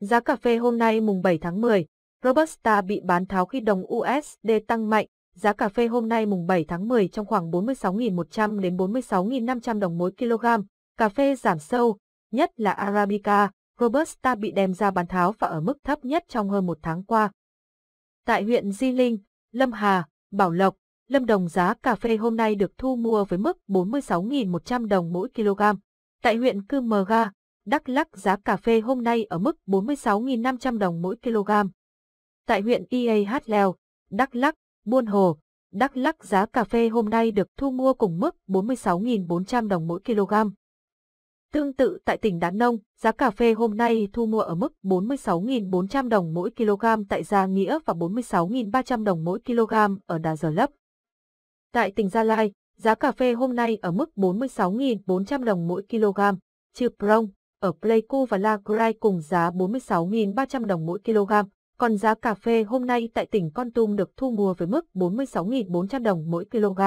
Giá cà phê hôm nay mùng 7 tháng 10, Robusta bị bán tháo khi đồng USD tăng mạnh. Giá cà phê hôm nay mùng 7 tháng 10 trong khoảng 46.100 đến 46.500 đồng mỗi kg. Cà phê giảm sâu, nhất là Arabica, Robusta bị đem ra bán tháo và ở mức thấp nhất trong hơn một tháng qua. Tại huyện Di Linh, Lâm Hà, Bảo Lộc, Lâm Đồng giá cà phê hôm nay được thu mua với mức 46.100 đồng mỗi kg. Tại huyện Cư Mờ Ga, Đắk Lắc giá cà phê hôm nay ở mức 46.500 đồng mỗi kg. Tại huyện IAH Leo, Đắk Lắc, Buôn Hồ, Đắk Lắc giá cà phê hôm nay được thu mua cùng mức 46.400 đồng mỗi kg. Tương tự tại tỉnh Đắk Nông, giá cà phê hôm nay thu mua ở mức 46.400 đồng mỗi kg tại Gia Nghĩa và 46.300 đồng mỗi kg ở Đà Giờ Lấp. Tại tỉnh Gia Lai, giá cà phê hôm nay ở mức 46.400 đồng mỗi kg, trừ Prong, ở Pleiku và La Grai cùng giá 46.300 đồng mỗi kg, còn giá cà phê hôm nay tại tỉnh Con Tum được thu mua với mức 46.400 đồng mỗi kg.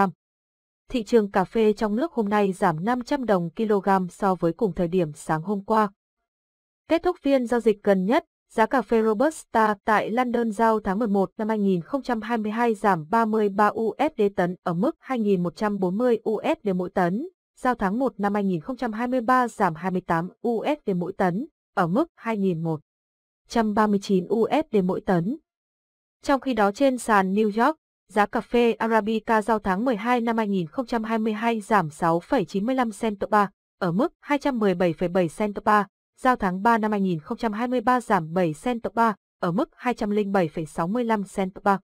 Thị trường cà phê trong nước hôm nay giảm 500 đồng kg so với cùng thời điểm sáng hôm qua. Kết thúc phiên giao dịch gần nhất, giá cà phê Robusta tại London giao tháng 11 năm 2022 giảm 33 USD tấn ở mức 2.140 USD mỗi tấn giao tháng 1 năm 2023 giảm 28 USD mỗi tấn, ở mức 2.139 USD mỗi tấn. Trong khi đó trên sàn New York, giá cà phê Arabica giao tháng 12 năm 2022 giảm 6,95 cent per bar, ở mức 217,7 cent per bar, giao tháng 3 năm 2023 giảm 7 cent per bar, ở mức 207,65 cent per bar.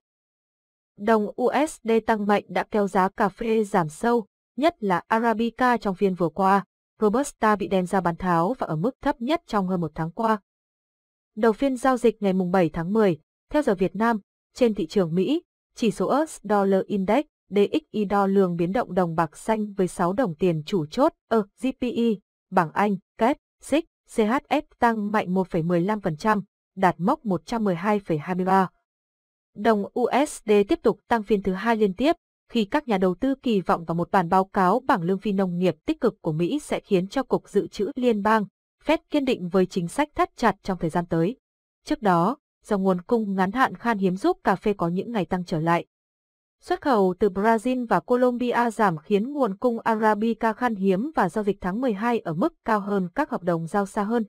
Đồng USD tăng mạnh đã kéo giá cà phê giảm sâu, nhất là Arabica trong phiên vừa qua, Robusta bị đem ra bán tháo và ở mức thấp nhất trong hơn một tháng qua. Đầu phiên giao dịch ngày 7 tháng 10, theo giờ Việt Nam, trên thị trường Mỹ, chỉ số US Dollar Index DXY đo lường biến động đồng bạc xanh với 6 đồng tiền chủ chốt ở ờ, GPI, e, bảng Anh, CAD, SIC, CHF tăng mạnh 1,15%, đạt mốc 112,23. Đồng USD tiếp tục tăng phiên thứ hai liên tiếp, khi các nhà đầu tư kỳ vọng vào một bản báo cáo bảng lương phi nông nghiệp tích cực của Mỹ sẽ khiến cho Cục Dự trữ Liên bang, Fed kiên định với chính sách thắt chặt trong thời gian tới. Trước đó, do nguồn cung ngắn hạn khan hiếm giúp cà phê có những ngày tăng trở lại. Xuất khẩu từ Brazil và Colombia giảm khiến nguồn cung Arabica khan hiếm và giao dịch tháng 12 ở mức cao hơn các hợp đồng giao xa hơn.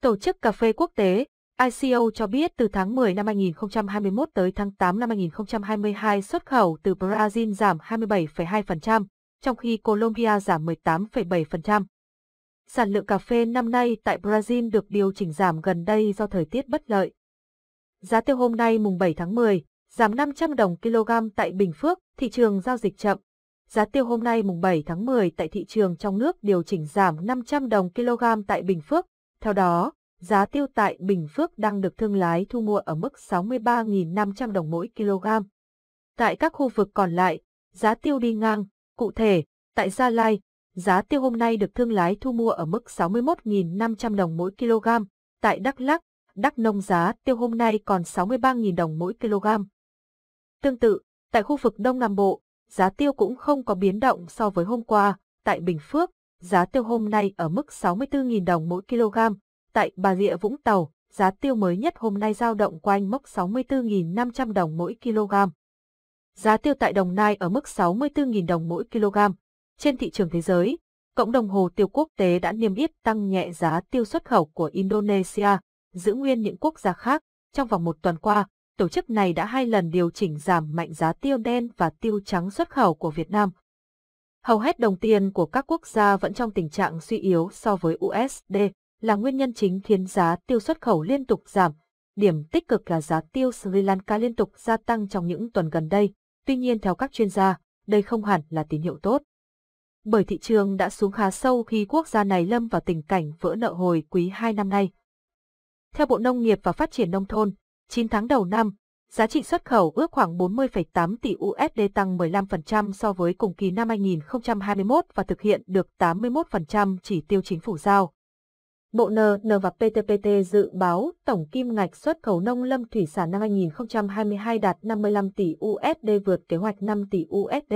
Tổ chức Cà phê Quốc tế ICO cho biết từ tháng 10 năm 2021 tới tháng 8 năm 2022 xuất khẩu từ Brazil giảm 27,2%, trong khi Colombia giảm 18,7%. Sản lượng cà phê năm nay tại Brazil được điều chỉnh giảm gần đây do thời tiết bất lợi. Giá tiêu hôm nay mùng 7 tháng 10 giảm 500 đồng kg tại Bình Phước, thị trường giao dịch chậm. Giá tiêu hôm nay mùng 7 tháng 10 tại thị trường trong nước điều chỉnh giảm 500 đồng kg tại Bình Phước. Theo đó, giá tiêu tại Bình Phước đang được thương lái thu mua ở mức 63.500 đồng mỗi kg. Tại các khu vực còn lại, giá tiêu đi ngang, cụ thể, tại Gia Lai, giá tiêu hôm nay được thương lái thu mua ở mức 61.500 đồng mỗi kg, tại Đắk Lắk, Đắk Nông giá tiêu hôm nay còn 63.000 đồng mỗi kg. Tương tự, tại khu vực Đông Nam Bộ, giá tiêu cũng không có biến động so với hôm qua, tại Bình Phước, giá tiêu hôm nay ở mức 64.000 đồng mỗi kg, tại Bà Rịa Vũng Tàu, giá tiêu mới nhất hôm nay giao động quanh mốc 64.500 đồng mỗi kg. Giá tiêu tại Đồng Nai ở mức 64.000 đồng mỗi kg. Trên thị trường thế giới, cộng đồng hồ tiêu quốc tế đã niêm yết tăng nhẹ giá tiêu xuất khẩu của Indonesia, giữ nguyên những quốc gia khác. Trong vòng một tuần qua, tổ chức này đã hai lần điều chỉnh giảm mạnh giá tiêu đen và tiêu trắng xuất khẩu của Việt Nam. Hầu hết đồng tiền của các quốc gia vẫn trong tình trạng suy yếu so với USD, là nguyên nhân chính khiến giá tiêu xuất khẩu liên tục giảm. Điểm tích cực là giá tiêu Sri Lanka liên tục gia tăng trong những tuần gần đây. Tuy nhiên theo các chuyên gia, đây không hẳn là tín hiệu tốt. Bởi thị trường đã xuống khá sâu khi quốc gia này lâm vào tình cảnh vỡ nợ hồi quý 2 năm nay. Theo Bộ Nông nghiệp và Phát triển Nông thôn, 9 tháng đầu năm, giá trị xuất khẩu ước khoảng 40,8 tỷ USD tăng 15% so với cùng kỳ năm 2021 và thực hiện được 81% chỉ tiêu chính phủ giao. Bộ NN và PTPT dự báo tổng kim ngạch xuất khẩu nông lâm thủy sản năm 2022 đạt 55 tỷ USD vượt kế hoạch 5 tỷ USD.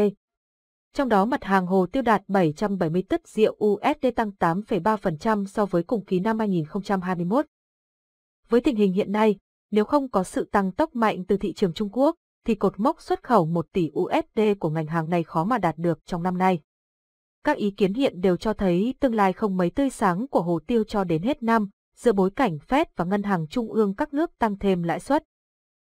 Trong đó mặt hàng hồ tiêu đạt 770 tất rượu USD tăng 8,3% so với cùng kỳ năm 2021. Với tình hình hiện nay, nếu không có sự tăng tốc mạnh từ thị trường Trung Quốc, thì cột mốc xuất khẩu 1 tỷ USD của ngành hàng này khó mà đạt được trong năm nay. Các ý kiến hiện đều cho thấy tương lai không mấy tươi sáng của hồ tiêu cho đến hết năm, giữa bối cảnh Fed và ngân hàng trung ương các nước tăng thêm lãi suất.